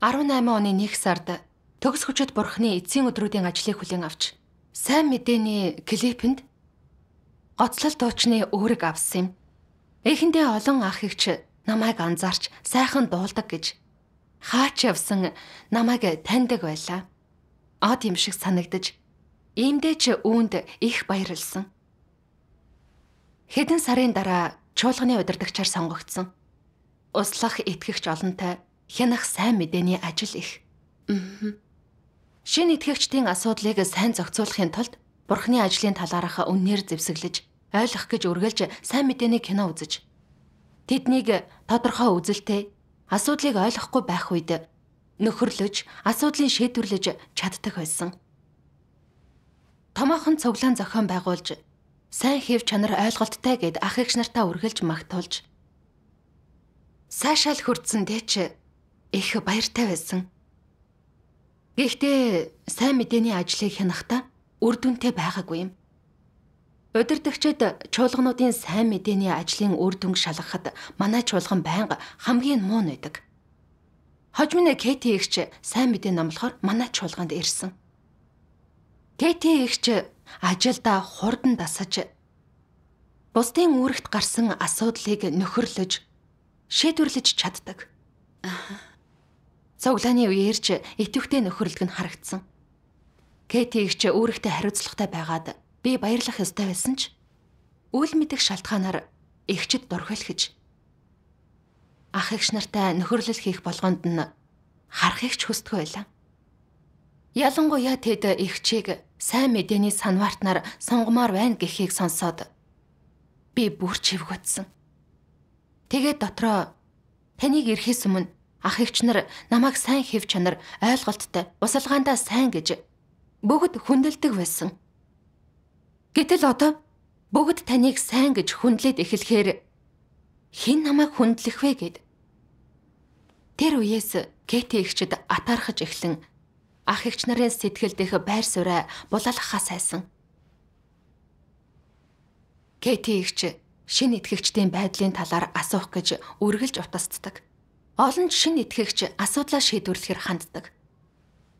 18 оны 1 сард төгс хүчит бурхны эцсийн өдрүүдийн ажлыг хүлээн авч сайн мэдээний клипэнд гоцлол дуучны үүрэг авсан юм. Эхэндээ олон ах эгч намайг анзаарч сайхан дуулдаг гэж хаач явсан намайг таньдаг байлаа. Од юм шиг санагдаж иймдээ ч үүнд их баярлсан. Хэдэн сарын дараа чуулганы удирдагчаар сонгогдсон. Услах итгэгч олонтой хянах сайн мэдээний ажил их. Шинэ итгэгчдийн асуудлыг сайн зохицуулахын тулд Бурхны ажлын талаарх үннээр зэвсэглэж, ойлгох гэж үргэлж сайн мэдээний кино үзэж, тэднийг тодорхой үзэлтэй асуудлыг ойлгохгүй байх үед нөхөрлөж, асуудлыг шийдвэрлэж чаддаг байсан. Томоохон цуглаан зохион байгуулж, сайн хэв чанар ойлголттой гэд ах эгч нартаа үргэлж магтуулж, Саашаал хүрдсэн дээч их баяртай байсан. Гэхдээ сайн мэдээний ажлыг хянахта үр дүнтэй байгаагүй юм. Удирдагчид чуулгануудын сайн мэдээний ажлын үр дүнг шалгахад манай чуулган байнга хамгийн муу нь байдаг. Хожим нь Кэти ихч сайн мэдээ намлахаар манай чуулганд ирсэн. Кэти ихч ажилда хурдан дасаж бусдын үүрэгт гарсан асуудлыг нөхөрлөж шийдвэрлэж чаддаг. Цуглааны үеэр ч итвэхтэй нөхөрлөг нь харагдсан. Кэтиг ч өөрөөхтэй хариуцлагатай байгаад би баярлах ёстой байсан ч үл мэдэх шалтгаанаар эгчд дурхилхэж ах эгч нартай нөхөрлөл хийх болгонд нь харах эгч хүсдэг байлаа. Ялангуяа тэд эгчийг сайн мэдээний санваартнаар сунгамаар байна гэхийг сонсоод би бүр чивгөтсөн. Тэгээд дотроо таныг ирэхээс өмнө Ах эгч нар намайг сайн хэв чанар, ойлголттой, усалгаандаа сайн гэж бүгд хүндэлдэг байсан. Гэтэл одоо бүгд таныг сайн гэж хүндлээд эхлэхээр хэн намайг хүндлэх вэ гэд. Тэр үеэс Кэти эгчд атаархаж эхлэн ах эгч нарын сэтгэл дэх байр сууриа булалхаа сайсан. Кэти эгч шинэ итгэгчдийн байдлын талаар асуух гэж үргэлж утасддаг. Олон шин итгэгч асуудлаа шийдвэрлэхээр ханддаг.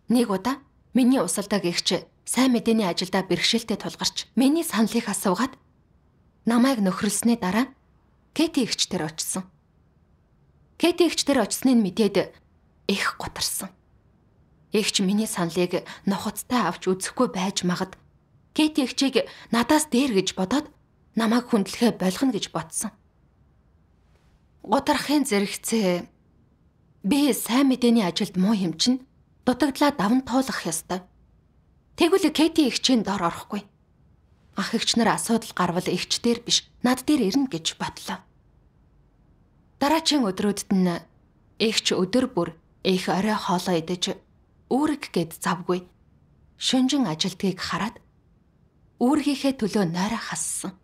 Нэг удаа миний усалдаг эгч сайн мэдээний ажилдаа бэрхшээлтэй тулгарч миний саналыг асуугаад намайг нөхрөлснээ дараа Кэти эгч төр очсон. Кэти эгч төр очсныг мэдээд их гутарсан. Эгч миний саналыг нохоцтой авч үзэхгүй байж магад Кэти эгчийг надаас дээр гэж бодоод намайг хүндлэхэ болгоно гэж бодсон. Гутрахын зэрэгцээ Би сайн мэдээний ажилд муу юм чинь дутагдлаа давн туулах ёстой. Тэгвэл Кэти ихчийн дор орохгүй. Ах ихчнэр асуудал гарвал ихч дээр биш, над дээр ирнэ гэж бодлоо. Дараачийн өдрүүдэд нь ихч өдөр бүр их орой хоолоо идэж үүрэг гээд завгүй. Шүнжин ажилтгийг хараад үүргийнхээ төлөө нойроо хассан.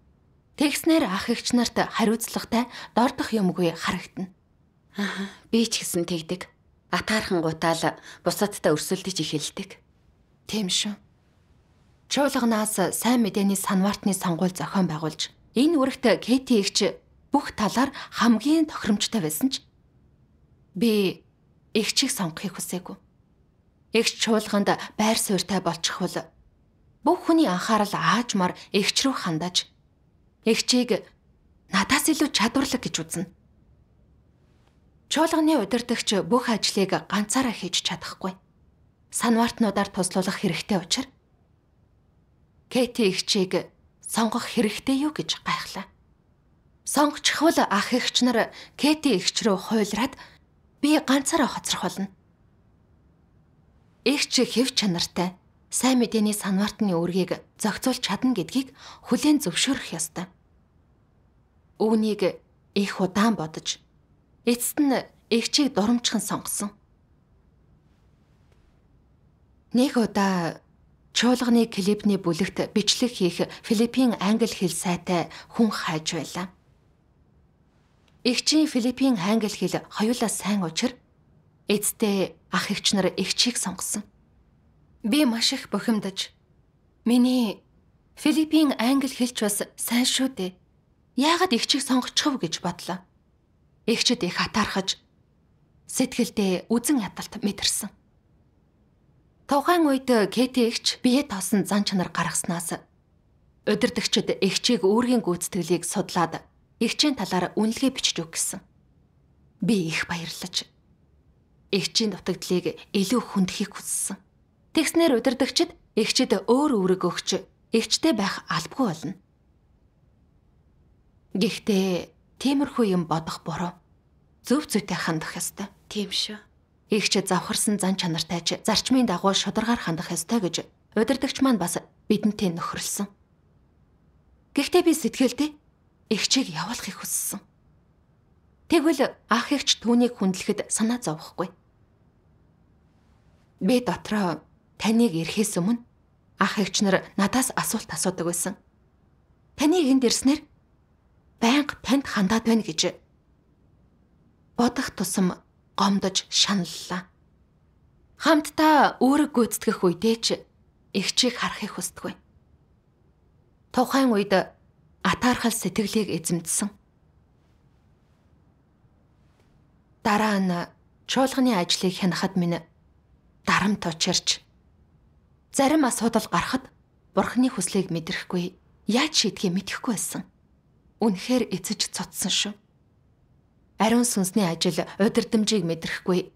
Тэгснэр ах ихч нарт хариуцлагатай дордох юмгүй харагдана. Аа, би ч гэсэн тэгдэг. Атаархан гутаал бусадтай өрсөлдөж эхэлдэг. Тийм шүү. Чуулганаас сайн мэдээний санвартны сонгуул зохион байгуулж, энэ үүрэгт Кэти игч бүх талаар хамгийн тохиромжтой байсан ч би игчийг сонгохыг хүсээгүй. Игч чуулганд байр суурьтай болчихвол бүх хүний анхаарал аажмаар игч рүү хандаж игчийг надаас илүү чадварлаг гэж үзнэ. Чуулганы удирдагч бүх ажлыг ганцаараа хийж чадахгүй. Санвартнуудаар туслуулах хэрэгтэй учраас Кэти ихчийг сонгох хэрэгтэй юу гэж гайхлаа. Сонгочихвол ах ихч нар Кэти ихч рүү хуйлраад би ганцаараа хоцрох болно. Ихч хэв чанартай сайн мэдээний санвартны үргийг зохицуулж чадна гэдгийг хүлээн зөвшөөрөх ёстой. Үүнийг их удаан бодож Эцэст нь эгчийг дурамчхан сонгосон. Нэг удаа чуулганы клипний бүлэгт бичлэг хийх Филиппин англи хэл сайтай хүн хайж байлаа. Эгчийн Филиппин англи хэл хоёулаа сайн учир эцтэй ах эгч нар эгчийг сонгосон. Би маш их бохимдож миний Филиппин англи хэлч бас сайн шүү дээ. Яагаад эгчийг сонгочихв гэж бодлоо эгчд их хатаархаж сэтгэлдээ үзэн ядалт мэдэрсэн. Тухайн үед Кэти эгч бие тоосон зан чанар гаргаснаас удирдэгчд эгчийг өөрийн гүйцэтгэлийг судлаад эгчийн талаар үнэлгээ бичиж өг гэсэн. Би их баярлаж эгчийн дутагдлыг илүү хүндхийг хүссэн. Тэгснэр удирдэгчд эгчэд өөр үүрэг өгч эгчтэй байх албагүй болно. Гэхдээ Тиймэрхүү юм бодох буруу. Зөв зүйтэй хандах ёстой. Тийм шүү. Игч завхарсан зан чанартай ч зарчмын дагуу шударгаар хандах ёстой гэж удирдагч маань бас бидэнтэй нөхрөлсөн. Гэхдээ би сэтгэлдээ игчийг явуулахыг хүссэн. Тэгвэл ах ихч түүнийг хүндлэхэд санаа зовхгүй. Би дотроо таныг ирэхээс өмнө ах ихч нар надаас асуулт асуудаг байсан. Таныг энд ирснээр байнга танд хандаад байна гэж бодох тусам гомдож шаналлаа. Хамтдаа өөрөг гүйтгэх үедээ ч эгчийг харахыг хүсдэггүй. Тухайн үед атаархал сэтгэлийг эзэмдсэн. Дараа нь чуулганы ажлыг хянахад минь дарамт учирч зарим асуудал гарахад бурхны хүслийг мэдрэхгүй яаж шийдгийг мэдэхгүй байсан үнэхээр эцэж цоцсон шүү. Ариун сүнсний ажил удирдамжийг мэдрэхгүй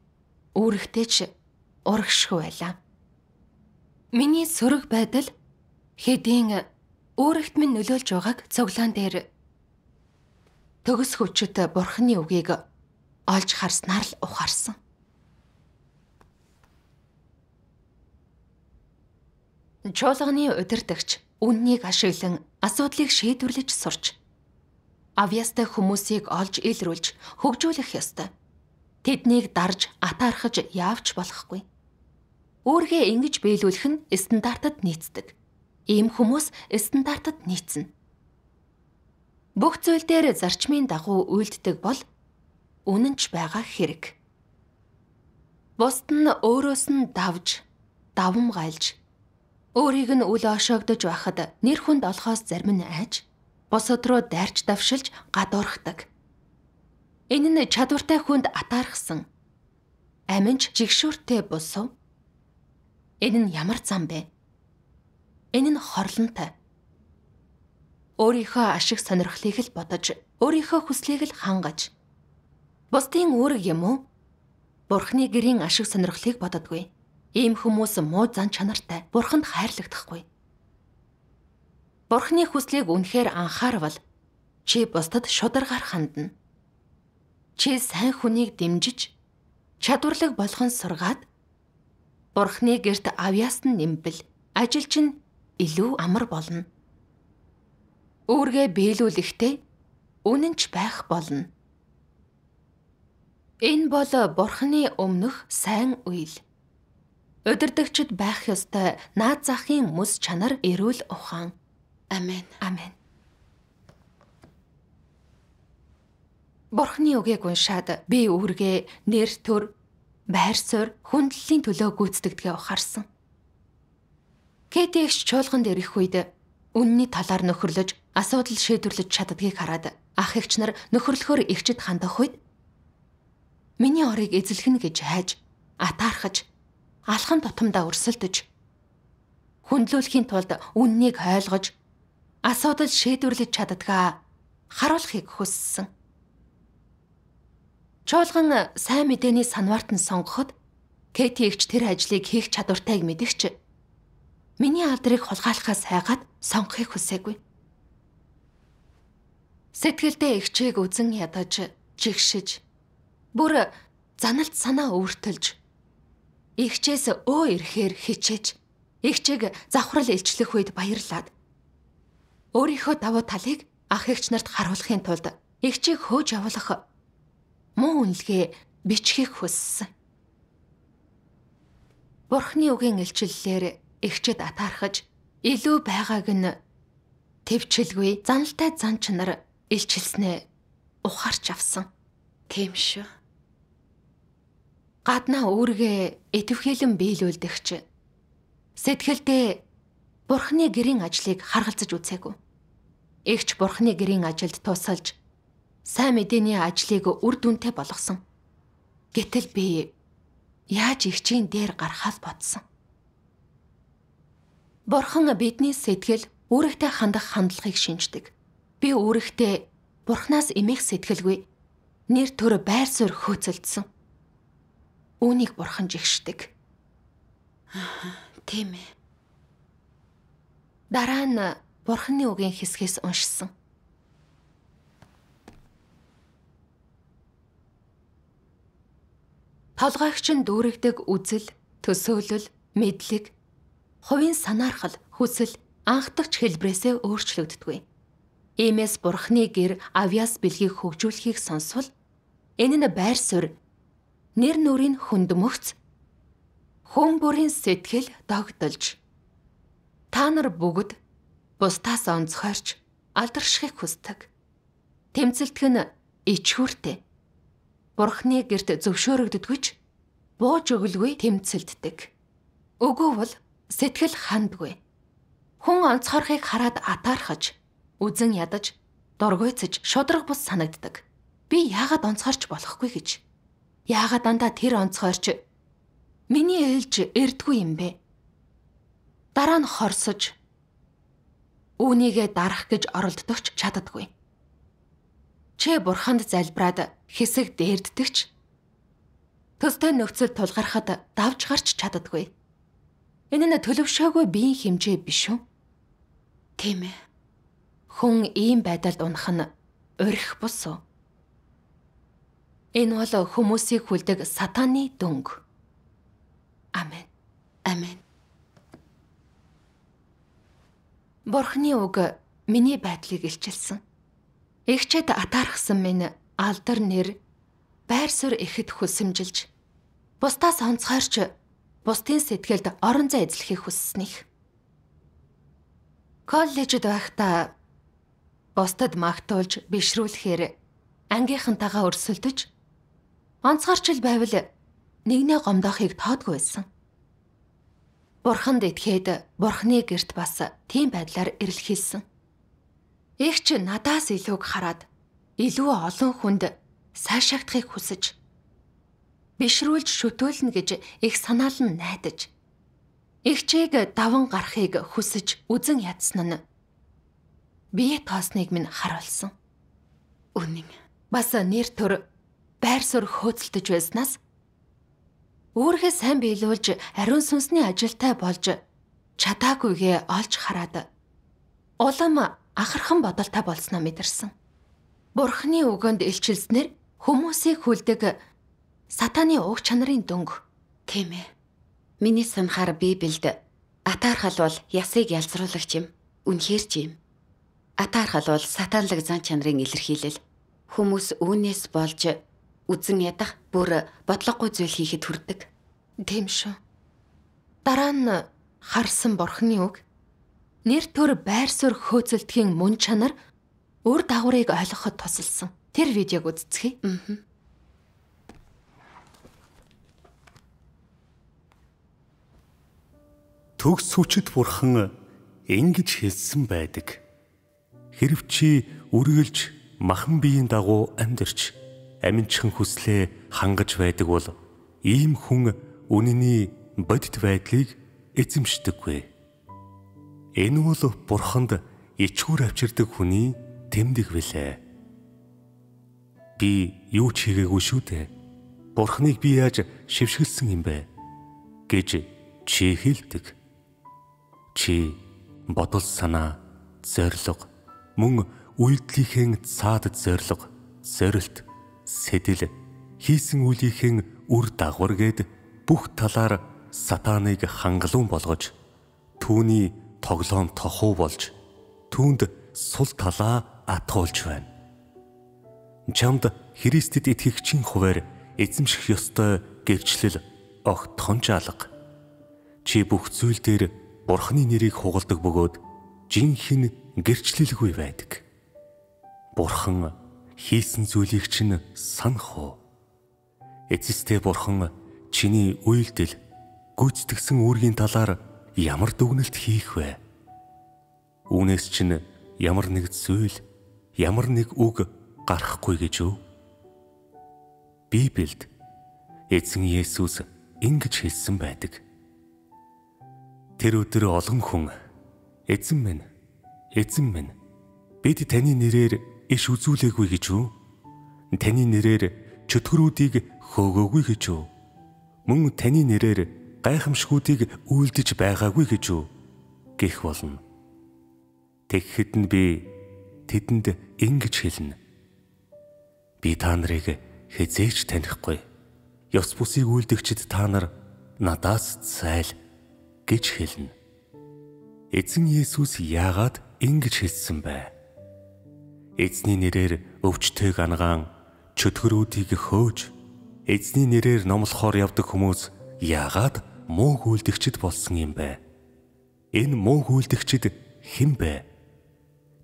үүрэгтэй ч урагшгүй байлаа. Миний сөрөг байдал хэдийн өөрөгт минь нөлөөлж байгааг цоглон дээр төгс хүчит бурхны үгийг олж харснаар л ухаарсан. Чуулганы удирдагч үннийг ашиглан асуудлыг шийдвэрлэж сурч авьяастай хүмүүсийг олж илрүүлж хөгжүүлэх ёстой. Тэднийг дарж атаархаж яавч болохгүй. Үүргээ ингэж биелүүлэх нь стандартад нийцдэг. Ийм хүмүүс стандартад нийцнэ. Бүх зүйл дээр зарчмын дагуу үйлддэг бол үнэн ч байгаа хэрэг. Бусд нь өөрөөс нь давж, давмгайлж, өөрийг нь үл ошоогдож байхад нэр хүнд олохоос зарим нь айж босод руу дайрч давшилж гад урхдаг. Энэ нь чадвартай хүнд атаархсан. Аминч жигшүүртэй бусв. Энэ нь ямар зам бэ? Энэ нь хорлонтой. Өөрийнхөө ашиг сонирхлыг л бодож, өөрийнхөө хүслийг л хангаж. Бусдын үүрэг юм уу? Бурхны гэрийн ашиг сонирхлыг бододгүй. Ийм хүмүүс муу зан чанартай, бурханд хайрлагдахгүй. Бурхны хүслийг үнэхээр анхаарвал чи бусдад шудар гарах хандна. Чи сайн хүнийг дэмжиж чадварлаг болгон сургаад Бурхны герт авьяас нь нэмбэл ажилч нь илүү амар болно. Үүргээ биелүүлэхдээ үнэн ч байх болно. Энэ бол Бурхны өмнөх сайн үйл. Өдөрдөгчд байх ёстой наад захын мэс чанар эрүүл ухаан. Амен. Амен. Бурхны үгийг уншаад би үүргээ нэр төр байр суурь хүндллийн төлөө гүйцэтгэдгээ ухаарсан. Кэтэгч чуулган дээр их үед үнний талаар нөхөрлөж асуудал шийдвэрлэж чаддгийг хараад ах эгч нар нөхөрлөхөөр эгчд хандах үед миний орыг эзлэх нь гэж хайж атаархаж алхан тутамдаа өрсөлдөж хүндлүүлэхийн тулд үннийг ойлгож асуудал шийдвэрлэж чаддгаа харуулахыг хүссэн. Чуулган сайн мэдээний санварт нь сонгоход Кэтигч тэр ажлыг хийх чадвартайг мэдгч миний алдрыг хулгайлахаас хайгаад сонгохыг хүсээгүй. Сэтгэлдээ эгчийг үзэн ядаж, жигшиж, бүр заналт санаа өвөртөлж эгчээс өө ирэхээр хичээж, эгчийг завхрал илчлэх үед баярлаад өөрийнхөө давуу талыг ах эгч нарт харуулахын тулд эгчийг хөөж явуулах муу үнэлгээ бичхийг хүссэн. Бурхны үгийн илчиллээр эгчэд атаархаж илүү байгааг нь төвчлгүй заналтай зан чанар илчилснэ ухаарч авсан. Тийм шүү. Гаднаа өөргөө идэвхээлэн биелүүлдэгч сэтгэлдээ Бурхны гэрийн ажлыг харгалзаж үзээгүй. Игч Бурхны гэрийн ажилд тусалж сайн мэдээний ажлыг үр дүнтэй болгосон. Гэтэл би яаж игчийн дээр гарахаас бодсон. Бурхан бидний сэтгэл үүрэгтэй хандах хандлагыг шинждэг. Би үүрэгтэй Бурханаас эмэх сэтгэлгүй нэр төр байр суурь хөөцөлдсөн. Үүнийг Бурхан жигшдэг. Тийм ээ. Дараа нь э, Бурханы үгийн хэсгээс уншсан. Толгойгч нь дүүрэгдэг үзэл, төсөөлөл, мэдлэг, хувийн санаархал, хүсэл анхдагч хэлбрээсээ өөрчлөгддөг. Иймээс бурхны гэр авьяас бэлгийг хөгжүүлэхийг сонсвол энэ нь байр суурь, нэр нүрийн хүндмөгц, хүн бүрийн сэтгэл догдолж Та нар бүгд бусдаас онцгойрч алдаршихыг хүсдэг. Тэмцэлтг нь ичхүүртэй. Бурхны герт зөвшөөрөгддөгч бууж өгөлгүй тэмцэлддэг. Өгөөвөл сэтгэл хандгүй. Хүн онцгорхыг хараад атаархаж, үзэн ядаж, дургуйцж, шудраг бус санагддаг. Би яагаад онцгорч болохгүй гэж. Яагаад дандаа тэр онцгойрч миний ээлж эрдгүй юм бэ? дараа нь хорсож үүнийгээ дарах гэж оролддогч чаддаггүй. Чэ бурханд залбираад хэсэг дээрддэгч төстэй нөхцөл тулгархад давж гарч чаддаггүй. Энэ нь төлөвшөөгүй биеийн хэмжээ биш үү? Тийм ээ. Хүн ийм байдалд унах нь урих бус уу? Энэ бол хүмүүсийг хүлдэг сатананы дүнг. Амен. Амен. Бурхны үг миний байдлыг илчилсэн. Игчэд атаархсан минь алдар нэр байр суурь ихэд хүсэмжилж бусдаас онцгойрч бусдын сэтгэлд орон зай эзлэхийг хүссэнийх. Коллежид байхдаа бусдад магтуулж бишрүүлэхээр ангийнхантайгаа өрсөлдөж онцгойрчл байвал нэгнээ гомдоохыг тоодгүй байсан. Бурханд итгээд Бурхны герт бас тийм байдлаар ирэлхийлсэн. Их ч надаас илүүг хараад илүү олон хүнд сайшаагдахыг хүсэж бишрүүлж шөтөөлнө гэж их санаал нь найдаж их чийг даван гарахыг хүсэж үзэн ядсан нь бие тоосныг минь харуулсан. Үнэн. Бас нэр төр байр суурь хөөцөлдөж байснаас Өөрийнхөө сайн биелүүлж ариун сүнсний ажилтай болж чадаагүйгээ олж хараад улам ахархан бодолтой болсноо мэдэрсэн. Бурхны үгэнд илчилснээр хүмүүсийг хүлдэг сатаны уг чанарын дөнгө тийм ээ. Миний санахаар Библиэд атаархал бол ясыг ялцруулагч юм. Үнэхээр ч юм. Атаархал бол сатанлаг зан чанарын илэрхийлэл. Хүмүүс үүнээс болж Үзэн ядах бүр бодлогогүй зүйл хийхэд хүрдэг. Тийм шүү. Дараа нь харсан бурхны үг нэр төр байр суурь хөөцөлдгийн мөн чанар өр дагаврыг ойлгоход тусалсан. Тэр видеог үзцгээе. Аа. Төгс сүчит бурхан ингэж хэлсэн байдаг. Хэрв чи үргэлж махан биеийн дагуу амьдарч аминчхан хүслээ хангаж байдаг бол ийм хүн үнэний бодит байдлыг эзэмшдэггүй. Энэ бол бурханд ичхүр авчирдаг хүний тэмдэг билээ. Би юу ч хийгээгүй шүү дээ. Бурхныг би яаж шившгэлсэн юм бэ? гэж чи хэлдэг. Чи бодол санаа, зориг, мөн үйлдэлийнхэн цаад зориг, зорилт сэтэл хийсэн үйлийнхэн үр дагавар гээд бүх талаар сатаныг хангалуун болгож түүний тоглоом тохуу болж түүнд сул талаа атгуулж байна. Чамд Христэд итгэгчийн хуваар эзэмших ёстой гэрчлэл огтхон ч алга. Чи бүх зүйл дээр Бурхны нэрийг хугалдаг бөгөөд жинхэнэ гэрчлэлгүй байдаг. Бурхан хийсэн зүйлийг чинь санах уу? Эцэстэй бурхан чиний үйлдэл гүйцэтгсэн үүргийн талаар ямар дүгнэлт хийх вэ? Үүнээс чинь ямар нэг зүйл, ямар нэг үг гарахгүй гэж үү? Библиэд эзэн Есүс ингэж хэлсэн байдаг. Тэр өдөр олон хүн эзэн минь, эзэн минь бид таны нэрээр иш үзүүлээгүй гэж үү? Таны нэрээр чөтгөрүүдийг хөөгөөгүй гэж үү? Мөн таны нэрээр гайхамшгүүдийг үйлдэж байгаагүй гэж үү? гэх болно. Тэгэхэд нь би тэдэнд ингэж хэлнэ. Би та нарыг хизээч танихгүй. Ёс бүсийг үйлдэгчд та нар надаас зайл гэж хэлнэ. Эзэн Есүс яагаад ингэж хэлсэн бэ? эзний нэрээр өвчтэйг ангаан чөтгөрүүдийг хөөж эзний нэрээр номлохоор явдаг хүмүүс яагаад муу гүйлдэгчд болсон юм бэ? Энэ муу гүйлдэгчд хэн бэ?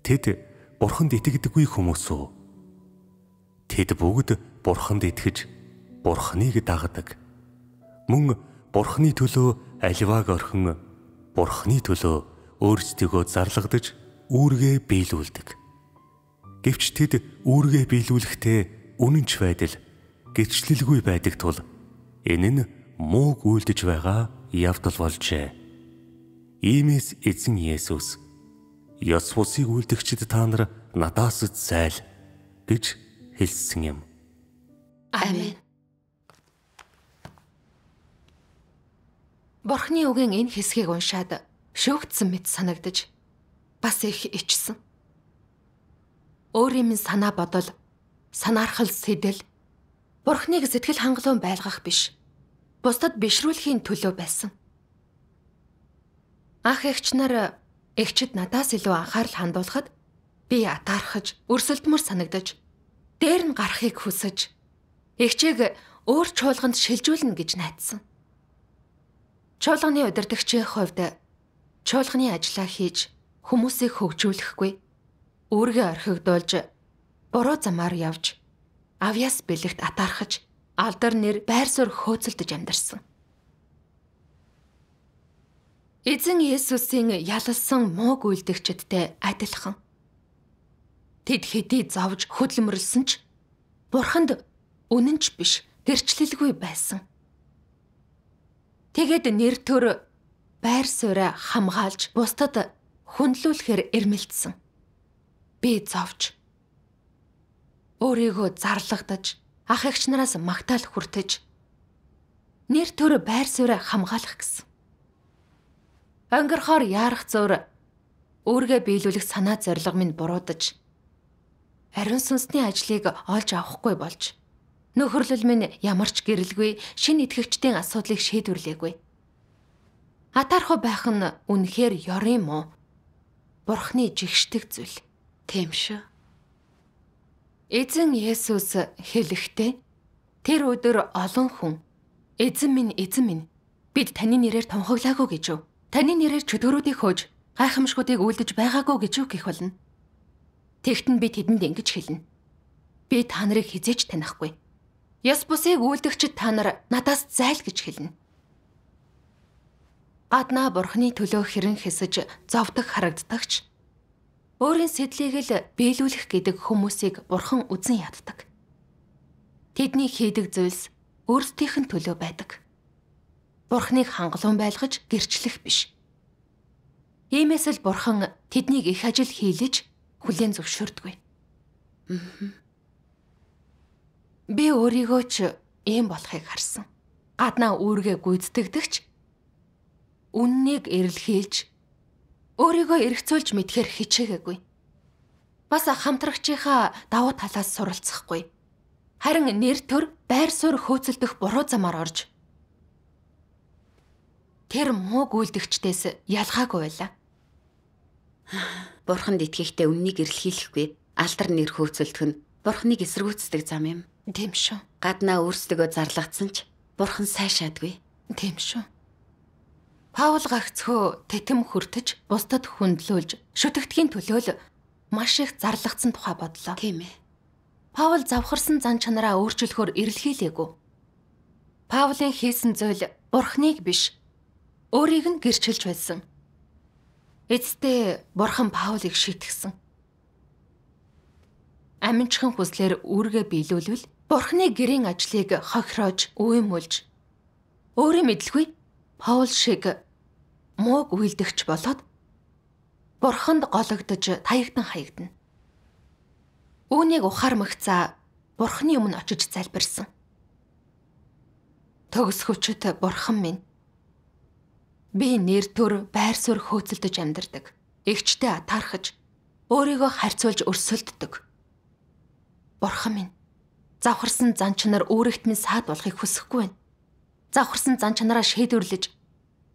Тэд бурханд итгэдэггүй хүмүүс үү? Тэд бүгд бурханд итгэж бурханыг дагдаг. Мөн бурханы төлөө аливааг орхин бурханы төлөө өөрсдийгөө зарлагдаж үүргээ биелүүлдэг. Гэвч тэд үүргээ биелүүлэхдээ үнэнч байдал гэрчлэлгүй байдаг тул энэ нь мууг үйлдэж байгаа явдал болжээ. Иймээс эзэн Есүс "Ёс бусыг үйлдэгчд та нар надаас зайл" гэж хэлсэн юм. Амен. Бурхны үгийн энэ хэсгийг уншаад шөөгдсөн мэт санагдаж бас их ичсэн. Өөр юм санаа бодол, санаархал сэтэл Бурхныг сэтгэл хангалуун байлгах биш. Бусдад бишрүүлэхийн төлөө байсан. Ах эгч нар эгчд надаас илүү анхаарал хандуулахад би атаархаж, өрсөлдмөр санагдаж, дээр нь гарахыг хүсэж, эгчээг өөр чуулганд шилжүүлнэ гэж найдсан. Чуулганы удирдагчийн хувьд чуулганы ажлаа хийж хүмүүсийг хөгжүүлэхгүй өөргөө орхигдуулж буруу замаар явж авьяас бэлэгт атаархаж алдар нэр байр суурь хөөцөлдөж амьдарсан. Эзэн Есүсийн ялалсан мууг үйлдэгчэдтэй адилхан. Тэд хэдий зовж хөдөлмөрлсөн ч бурханд үнэн ч биш гэрчлэлгүй байсан. Тэгэд нэр төр байр сууриа хамгаалж бусдад хүндлүүлэхээр эрмэлцсэн би зовж өөрийгөө зарлагдаж ах эгч нараас магтаал хүртэж нэр төр байр суурь хамгаалах гэсэн. Өнгөрхоор яарах зуур өөргөө биелүүлэх санаа зориг минь буруудаж ариун сүнсний ажлыг олж авахгүй болж нөхөрлөл минь ямар ч гэрэлгүй шин итгэгчдийн асуудлыг шийдвэрлээгүй. Атарху байх нь үнэхээр ёр юм уу? Бурхны жигшдэг зүйл. Тийм шүү. Эзэн Есүс хэлэхдээ тэр өдөр олон хүн эзэн минь эзэн минь бид таны нэрээр тунхаглаагүй гэж юу? Таны нэрээр чөтгөрүүдийг хөөж гайхамшгуудыг үйлдэж байгаагүй гэж юу гэх болно? Тэгтэн би тэдэнд ингэж хэлнэ. Би та нарыг хизээч танихгүй. Яс бусыг үйлдэгчд та нар надаас зайл гэж хэлнэ. Гаднаа бурхны төлөө хэрэн хэсэж зовдөг харагддагч өөрийн сэдлийг л биелүүлэх гэдэг хүмүүсийг бурхан үзэн яддаг. Тэдний хийдэг зүйлс өөрсдийнх нь төлөө байдаг. Бурхныг хангалуун байлгаж гэрчлэх биш. Иймээс л бурхан тэднийг их ажил хийлж хүлээн зөвшөөрдгүй. Би өөрийгөө ч ийм болохыг харсан. Гаднаа үүргээ гүйцэтгэдэгч үннийг эрэлхийлж Өөрийгөө эргцүүлж мэдхээр хичээгээгүй. Бас хамтрагчийнхаа давуу талаас суралцахгүй. Харин нэр төр байр суурь хөөцөлдөх буруу замаар орж тэр муу гүйлдэгчдээс ялгаагүй байлаа. Бурханд итгэхдээ үннийг эрэлхийлэхгүй алдар нэр хөөцөлдөх нь Бурханыг эсэргүүцдэг зам юм. Тийм шүү. Гаднаа өөрсдөө зарлагдсан ч Бурхан сайшаадгүй. Тийм шүү. Паул гагцхөө тэтм хүртэж бусдад хүндлүүлж шүтгэдгийн төлөө л маш их зарлагдсан тухай бодлоо. Тийм ээ. Паул завхарсан зан чанараа өөрчлөхөөр эрэлхийлээгүй. Паулийн хийсэн зүйл бурхныг биш өөрийг нь гэрчилж байсан. Эцэстээ бурхан Паулийг шийтгсэн. Аминчхан хүслээр үүргээ биелүүлвэл бурхны гэрийн ажлыг хохироож, үемүүлж өөрөө мэдлгүй Паул шиг мууг үйлдэгч болоод бурханд гологдож таягдан хаягдана. Үүнийг ухаар мэгцаа бурхны өмнө очиж залбирсан. Төгс хүчтэй бурхан минь. Би нэр төр байр суурь хөөцөлдөж амьдардаг. Игчтэй атархаж өөрийгөө харьцуулж өрсөлддөг. Бурхан минь. Завхарсан зан чанар өөрөгт минь саад болохыг хүсэхгүй байна. Завхарсан зан чанараа шийдвэрлэж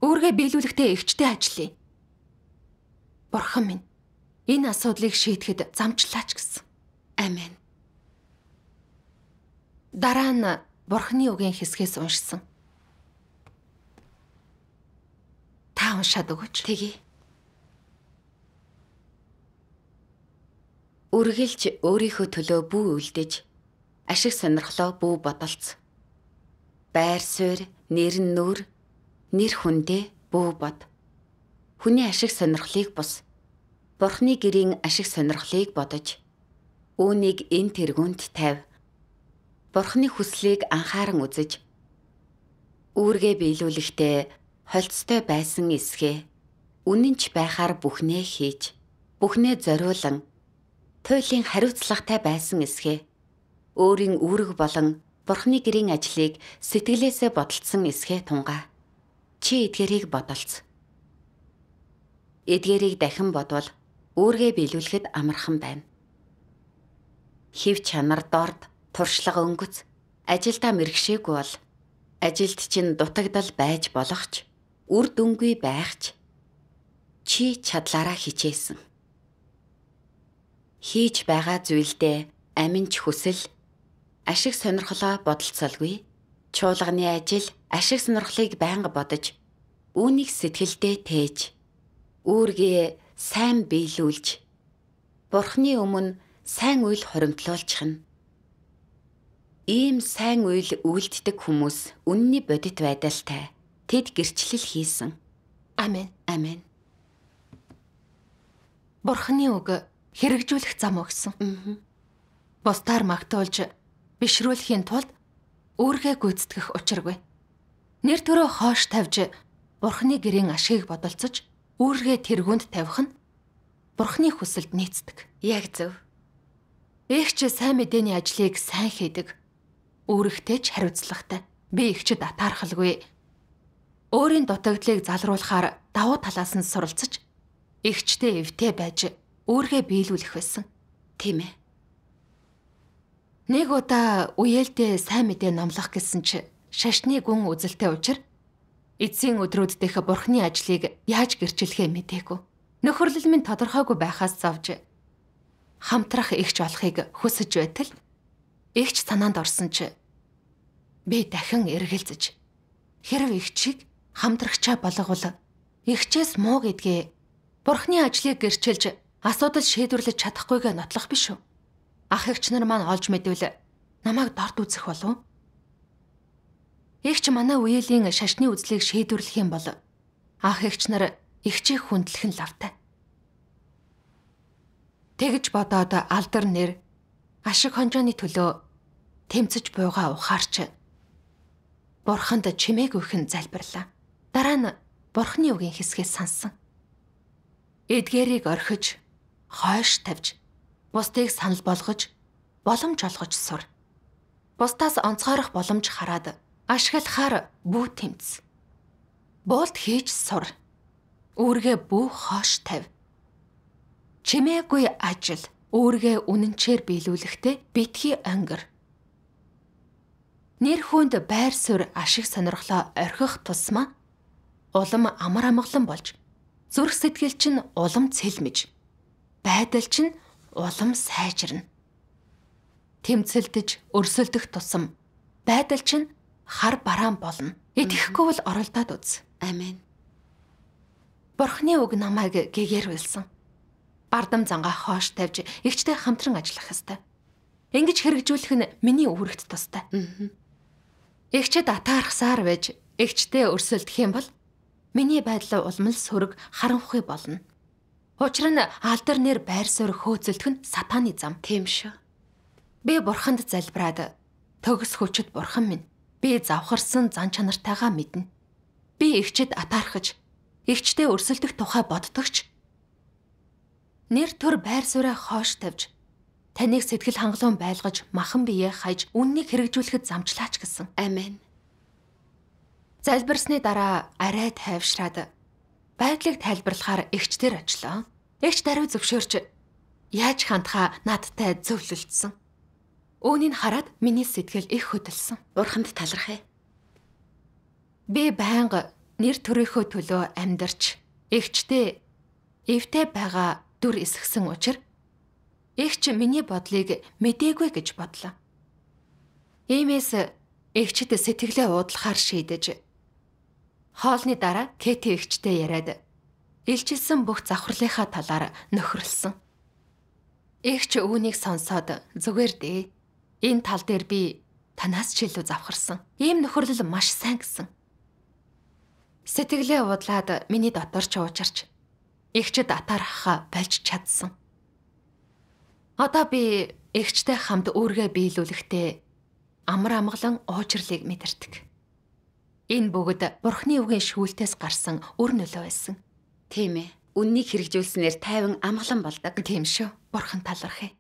Өөргөө биелүүлэхдээ эгчтэй ажиллая. Бурхан минь энэ асуудлыг шийдэхэд замчлаач гэсэн. Амен. Дараа нь Бурханы үгийн хэсгээс уншсан. Та уншаад өгөөч. Тэгье. үргэлж өөрийнхөө төлөө бүү үлдэж ашиг сонирхлоо бүү бодолц. Байр суурь, нэр нүр нэр хүндээ бөө бод. Хүний ашиг сонирхлыг бус. Бурхны гэрийн ашиг сонирхлыг бодож үүнийг эн тэргүүнд тавь. Бурхны хүслийг анхааран үзэж үүргээ биелүүлэхдээ холцтой байсан эсгээ үнэн ч байхаар бүхнээ хийж бүхнээ зориулан туйлын хариуцлагатай байсан эсгээ өөрийн үүрэг болон бурхны гэрийн ажлыг сэтгэлээсээ бодолцсон эсгээ тунгаа Чи эдгэрийг бодолц. Эдгэрийг дахин бодвол үүргээ биелүүлэхэд амархан байна. Хив чанар дорд, туршлага өнгөц, ажилдаа мэрэгшээгүй бол ажилд чинь дутагдал байж болох ч үр дүнгүй байх ч чи чадлаараа хичээсэн. Хийж байгаа зүйлдээ аминч хүсэл ашиг сонирхлоо бодолцолгүй Чуулганы ажил, ашиг сонирхлыг байнга бодож, үүнийг сэтгэлдээ тээж, үүргээ сайн биелүүлж, Бурхны өмнө сайн үйл хоримтлуулчих нь. Ийм сайн үйл үйлддэг хүмүүс үнний бодит байдалтай. Тэд гэрчлэл хийсэн. Амен. Амен. Бурхны үг хэрэгжүүлэх зам өгсөн. Бусдаар магтуулж бишрүүлэхийн тулд өөргөө гүйцэтгэх учиргүй. Нэр төрөө хоош тавьж Бурхны гэрийн ашгийг бодолцож үүргээ тэргуунд тавих нь Бурхны хүсэлд нийцдэг. Яг зөв. Эгч сайн мэдээний ажлыг сайн хийдэг. Үүрэгтэй ч хариуцлагатай. Би эгчд атаархалгүй. Өөрийн дутагдлыг залруулахаар давуу талаас нь суралцж эгчтэй эвтэй байж үүргээ биелүүлэх байсан. Тийм ээ. Нэг удаа үеэлдээ сайн мэдээ номлох гэсэн чи шашны гүн үзэлтэй учраа эцсийн өдрүүддийнхээ бурхны ажлыг яаж гэрчлэхээ мэдээгүй. Нөхөрлөл минь тодорхойгүй байхаас завж хамтрах ихч олохыг хүсэж байтал ихч санаанд орсон ч би дахин эргэлзэж хэрв ихчийг хамтрагчаа болговол ихчээс муу гэдгээ бурхны ажлыг гэрчилж асуудал шийдвэрлэж чадахгүйгээ нотлох биш үү? Ах эгч нар маань олж мэдвэл намайг дорд үзэх болов? Эгч манай үеэлийн шашны үзлийг шийдвэрлэх юм бол ах эгч нар эгчээ хүндлэх нь лавтай. Тэгж бодоод алдар нэр ашиг хонжооны төлөө тэмцэж буйгаа ухаарч бурханд чимээг өгөхн залбирлаа. Дараа нь бурхны үгийн хэсгээс сансан. Эдгэрийг орхиж хойш тавьж бусдыг санал болгож, боломж олгож сур. Бусдаас онцгойрох боломж хараад ашиглахаар бүү тэмц. Буулт хийж сур. Үүргээ бүү хоош тавь. Чимээгүй ажил үүргээ үнэнчээр биелүүлэхдээ битгий ангир. Нэр хүнд байр суурь ашиг сонирхлоо орхих тусмаа улам амар амгалан болж зүрх сэтгэл чинь улам цэлмэж байдал чинь улам сайжирна. Тэмцэлдэж, өрсөлдөх тусам байдал чинь хар бараан болно. Итгэхгүй бол оролдоод үз. Амен. Бурхны үг намайг гэгэрүүлсэн. Бардам зангаа хоош тавьж, эгчтэй хамтран ажиллах ёстой. Ингиж хэрэгжүүлэх нь миний үүрэгт тустай. Эгчэд атаархсаар байж, эгчтэй өрсөлдөх юм бол миний байдлаа улам л сөрөг харанхуй болно. Учир нь алдар нэр байр суурь хөөцөлдөх нь сатааны зам. Тийм шүү. Би бурханд залбираад төгс хүчит бурхан минь. Би завхарсан зан чанартайгаа мэднэ. Би эгчэд атаархаж, эгчтэй өрсөлдөх тухай боддогч. Нэр төр байр сууриа хоош тавьж, таныг сэтгэл хангалуун байлгаж, махан биеэ хаяж, үннийг хэрэгжүүлэхэд замчлаач гэсэн. Амен. Залбирсны дараа арай тайвшраад байдлыг тайлбарлахаар эгчдэр очлоо. Эгч даруй зөвшөөрч яаж хандхаа надтай зөвлөлдсөн. Үүнийг хараад миний сэтгэл их хөдөлсөн. Урхамд талархъя. Би байнга нэр төрийнхөө төлөө амьдарч эгчтэй эвтэй байгаа дүр эсгсэн учраас эгч миний бодлыг мдээгүй гэж бодлоо. Иймээс эгчд сэтгэлээ уудлахаар шийдэж Хоолны дараа Кэти эгчтэй яриад илчилсэн бүх завхарлынхаа талаар нөхрөлсөн. Эгч үүнийг сонсоод зүгээр дээ. Энэ тал дээр би танаас ч илүү завхарсан. Ийм нөхрөл маш сайн гэсэн. Сэтгэлээ удлаад миний дотор ч уучарч эгчд атархаа болж чадсан. Одоо би эгчтэй хамт өөргөө биелүүлэхдээ амар амгалан уучрлыг мэдэрдэг. Энэ бүгд Бурхны үгийн шүүлтээс гарсан өр нөлөө байсан. Тийм ээ. Үннийг хэрэгжүүлснээр тайван амглан болдог. Тийм шүү. Бурхан талархъя.